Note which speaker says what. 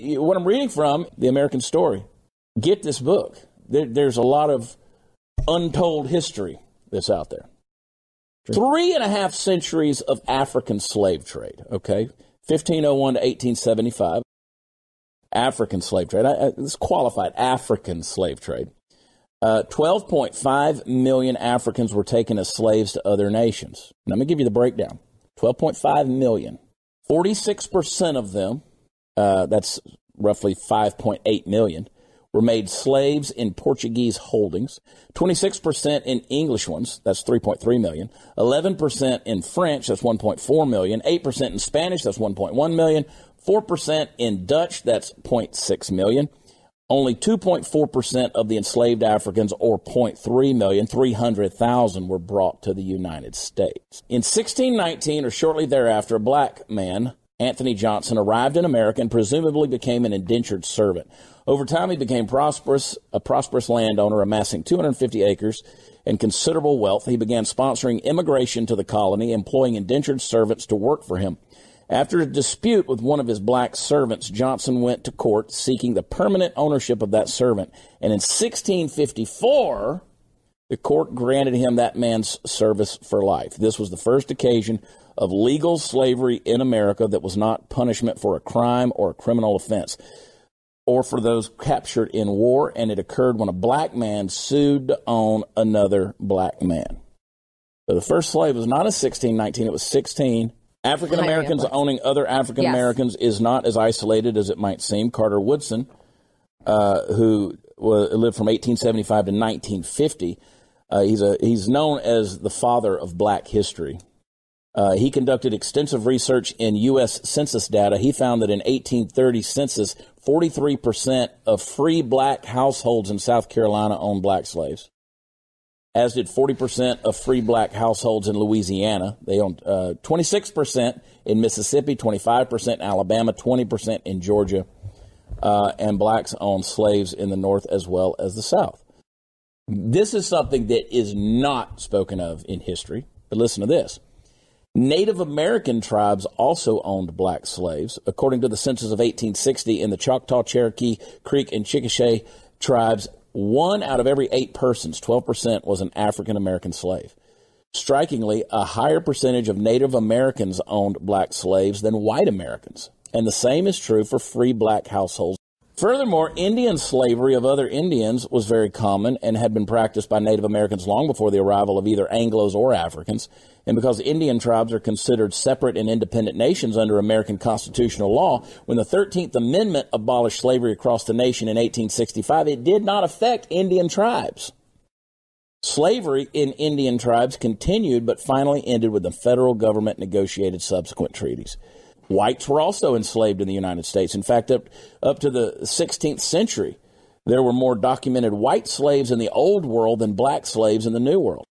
Speaker 1: What I'm reading from, The American Story. Get this book. There, there's a lot of untold history that's out there. Three and a half centuries of African slave trade, okay? 1501 to 1875. African slave trade. this qualified African slave trade. Uh, 12.5 million Africans were taken as slaves to other nations. Let me give you the breakdown 12.5 million. 46% of them uh, that's roughly 5.8 million, were made slaves in Portuguese holdings, 26% in English ones, that's 3.3 million, 11% in French, that's 1.4 million, 8% in Spanish, that's 1.1 million, 4% in Dutch, that's 0.6 million. Only 2.4% of the enslaved Africans, or 0.3 million, 300,000, were brought to the United States. In 1619 or shortly thereafter, a black man Anthony Johnson arrived in America and presumably became an indentured servant. Over time, he became prosperous, a prosperous landowner, amassing 250 acres and considerable wealth. He began sponsoring immigration to the colony, employing indentured servants to work for him. After a dispute with one of his black servants, Johnson went to court seeking the permanent ownership of that servant. And in 1654, the court granted him that man's service for life. This was the first occasion of legal slavery in America that was not punishment for a crime or a criminal offense or for those captured in war, and it occurred when a black man sued to own another black man. So the first slave was not a 1619, it was 16. African Americans owning other African Americans yes. is not as isolated as it might seem. Carter Woodson, uh, who was, lived from 1875 to 1950. Uh, he's, a, he's known as the father of black history. Uh, he conducted extensive research in U.S. census data. He found that in 1830 census, 43% of free black households in South Carolina owned black slaves, as did 40% of free black households in Louisiana. They owned uh, 26% in Mississippi, 25% in Alabama, 20% in Georgia, uh, and blacks owned slaves in the North as well as the South. This is something that is not spoken of in history, but listen to this. Native American tribes also owned black slaves. According to the census of 1860 in the Choctaw, Cherokee, Creek, and Chickasha tribes, one out of every eight persons, 12%, was an African American slave. Strikingly, a higher percentage of Native Americans owned black slaves than white Americans and the same is true for free black households. Furthermore, Indian slavery of other Indians was very common and had been practiced by Native Americans long before the arrival of either Anglos or Africans. And because Indian tribes are considered separate and independent nations under American constitutional law, when the 13th Amendment abolished slavery across the nation in 1865, it did not affect Indian tribes. Slavery in Indian tribes continued but finally ended when the federal government negotiated subsequent treaties. Whites were also enslaved in the United States. In fact, up, up to the 16th century, there were more documented white slaves in the Old World than black slaves in the New World.